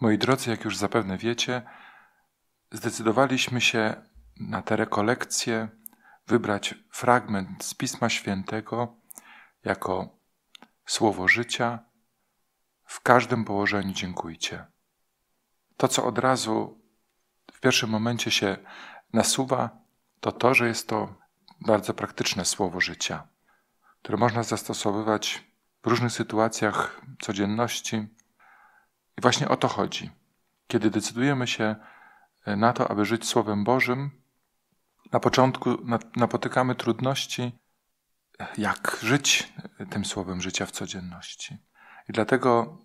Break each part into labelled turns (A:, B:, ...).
A: Moi drodzy, jak już zapewne wiecie, zdecydowaliśmy się na tę rekolekcję wybrać fragment z Pisma Świętego jako słowo życia. W każdym położeniu dziękujcie. To, co od razu w pierwszym momencie się nasuwa, to to, że jest to bardzo praktyczne słowo życia, które można zastosowywać w różnych sytuacjach codzienności i właśnie o to chodzi. Kiedy decydujemy się e, na to, aby żyć Słowem Bożym, na początku napotykamy trudności, e, jak żyć e, tym Słowem życia w codzienności. I dlatego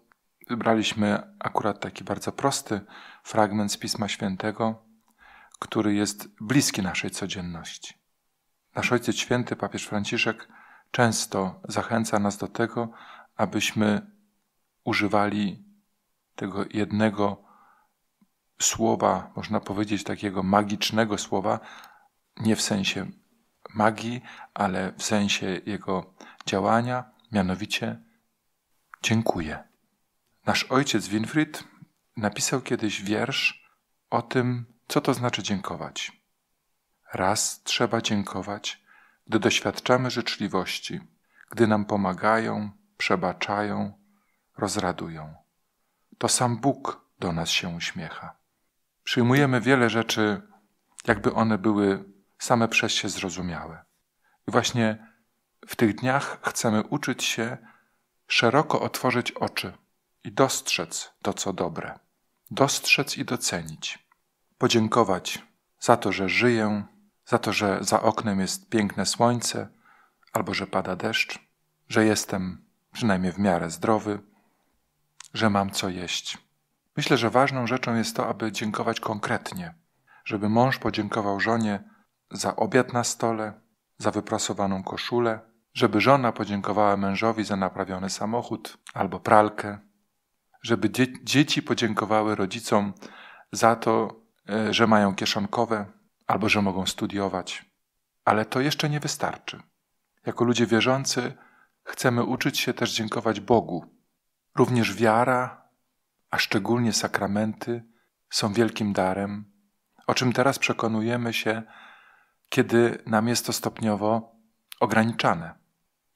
A: wybraliśmy akurat taki bardzo prosty fragment z Pisma Świętego, który jest bliski naszej codzienności. Nasz Ojciec Święty, papież Franciszek, często zachęca nas do tego, abyśmy używali tego jednego słowa, można powiedzieć takiego magicznego słowa, nie w sensie magii, ale w sensie jego działania, mianowicie dziękuję. Nasz ojciec Winfried napisał kiedyś wiersz o tym, co to znaczy dziękować. Raz trzeba dziękować, gdy doświadczamy życzliwości, gdy nam pomagają, przebaczają, rozradują to sam Bóg do nas się uśmiecha. Przyjmujemy wiele rzeczy, jakby one były same przez się zrozumiałe. I właśnie w tych dniach chcemy uczyć się szeroko otworzyć oczy i dostrzec to, co dobre, dostrzec i docenić, podziękować za to, że żyję, za to, że za oknem jest piękne słońce albo że pada deszcz, że jestem przynajmniej w miarę zdrowy że mam co jeść. Myślę, że ważną rzeczą jest to, aby dziękować konkretnie, żeby mąż podziękował żonie za obiad na stole, za wyprasowaną koszulę, żeby żona podziękowała mężowi za naprawiony samochód albo pralkę, żeby dzie dzieci podziękowały rodzicom za to, e, że mają kieszonkowe albo że mogą studiować. Ale to jeszcze nie wystarczy. Jako ludzie wierzący chcemy uczyć się też dziękować Bogu Również wiara, a szczególnie sakramenty, są wielkim darem, o czym teraz przekonujemy się, kiedy nam jest to stopniowo ograniczane.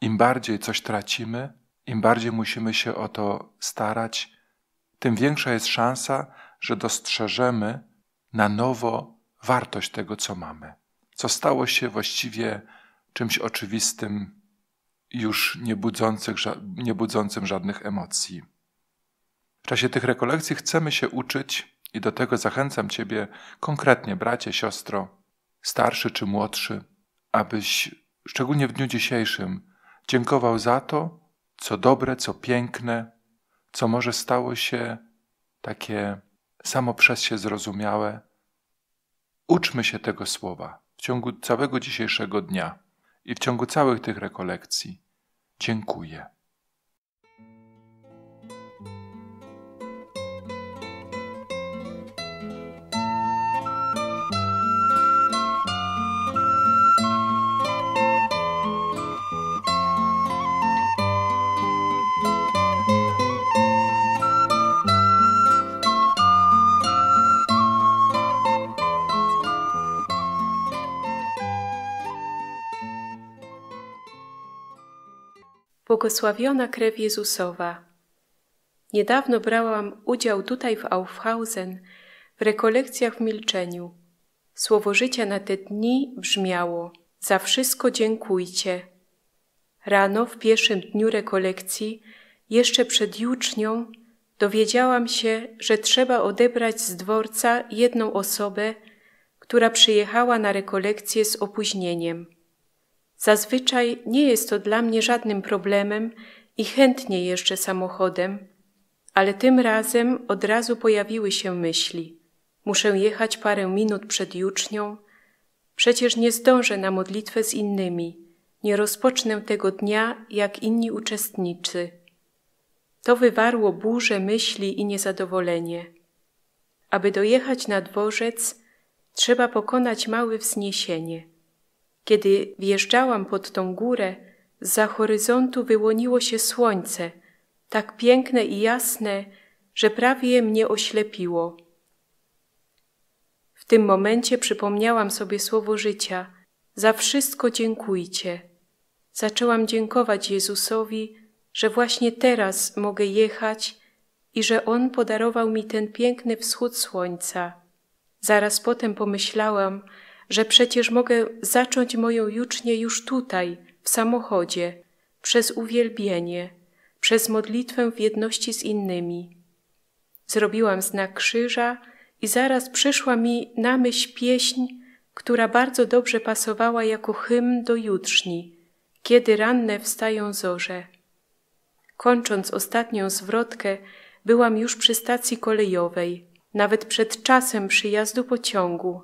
A: Im bardziej coś tracimy, im bardziej musimy się o to starać, tym większa jest szansa, że dostrzeżemy na nowo wartość tego, co mamy, co stało się właściwie czymś oczywistym już nie, nie budzącym żadnych emocji. W czasie tych rekolekcji chcemy się uczyć i do tego zachęcam Ciebie konkretnie, bracie, siostro, starszy czy młodszy, abyś szczególnie w dniu dzisiejszym dziękował za to, co dobre, co piękne, co może stało się takie samo przez się zrozumiałe. Uczmy się tego słowa w ciągu całego dzisiejszego dnia i w ciągu całych tych rekolekcji dziękuję.
B: Błogosławiona krew Jezusowa. Niedawno brałam udział tutaj w Aufhausen w rekolekcjach w milczeniu. Słowo życia na te dni brzmiało: Za wszystko dziękujcie. Rano w pierwszym dniu rekolekcji, jeszcze przed jucznią, dowiedziałam się, że trzeba odebrać z dworca jedną osobę, która przyjechała na rekolekcję z opóźnieniem. Zazwyczaj nie jest to dla mnie żadnym problemem i chętnie jeżdżę samochodem, ale tym razem od razu pojawiły się myśli. Muszę jechać parę minut przed jucznią. Przecież nie zdążę na modlitwę z innymi. Nie rozpocznę tego dnia jak inni uczestnicy. To wywarło burzę myśli i niezadowolenie. Aby dojechać na dworzec, trzeba pokonać małe wzniesienie. Kiedy wjeżdżałam pod tą górę, za horyzontu wyłoniło się słońce, tak piękne i jasne, że prawie mnie oślepiło. W tym momencie przypomniałam sobie słowo życia. Za wszystko dziękujcie. Zaczęłam dziękować Jezusowi, że właśnie teraz mogę jechać i że On podarował mi ten piękny wschód słońca. Zaraz potem pomyślałam, że przecież mogę zacząć moją jucznię już tutaj, w samochodzie, przez uwielbienie, przez modlitwę w jedności z innymi. Zrobiłam znak krzyża i zaraz przyszła mi na myśl pieśń, która bardzo dobrze pasowała jako hymn do jutrzni, kiedy ranne wstają zorze. Kończąc ostatnią zwrotkę, byłam już przy stacji kolejowej, nawet przed czasem przyjazdu pociągu.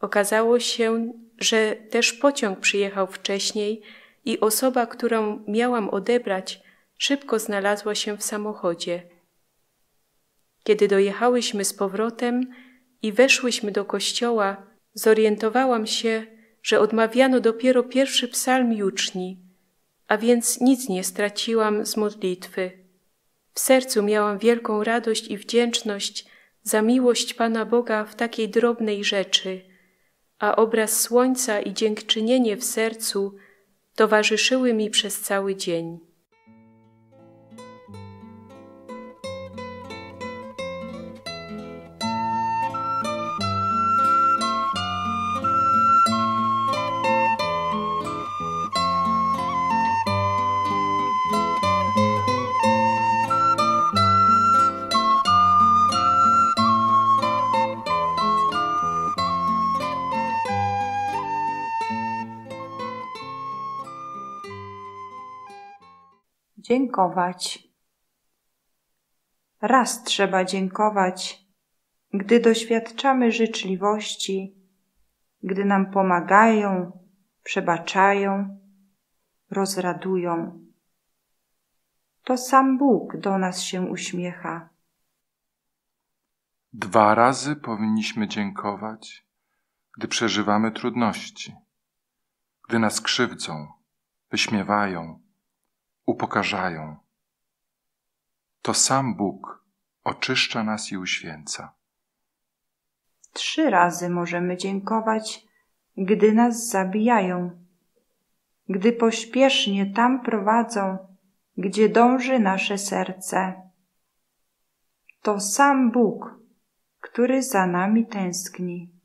B: Okazało się, że też pociąg przyjechał wcześniej i osoba, którą miałam odebrać, szybko znalazła się w samochodzie. Kiedy dojechałyśmy z powrotem i weszłyśmy do kościoła, zorientowałam się, że odmawiano dopiero pierwszy psalm juczni, a więc nic nie straciłam z modlitwy. W sercu miałam wielką radość i wdzięczność za miłość Pana Boga w takiej drobnej rzeczy a obraz słońca i dziękczynienie w sercu towarzyszyły mi przez cały dzień. dziękować. Raz trzeba dziękować, gdy doświadczamy życzliwości, gdy nam pomagają, przebaczają, rozradują. To sam Bóg do nas się uśmiecha.
A: Dwa razy powinniśmy dziękować, gdy przeżywamy trudności, gdy nas krzywdzą, wyśmiewają, upokarzają. To sam Bóg oczyszcza nas i uświęca.
B: Trzy razy możemy dziękować, gdy nas zabijają, gdy pośpiesznie tam prowadzą, gdzie dąży nasze serce. To sam Bóg, który za nami tęskni.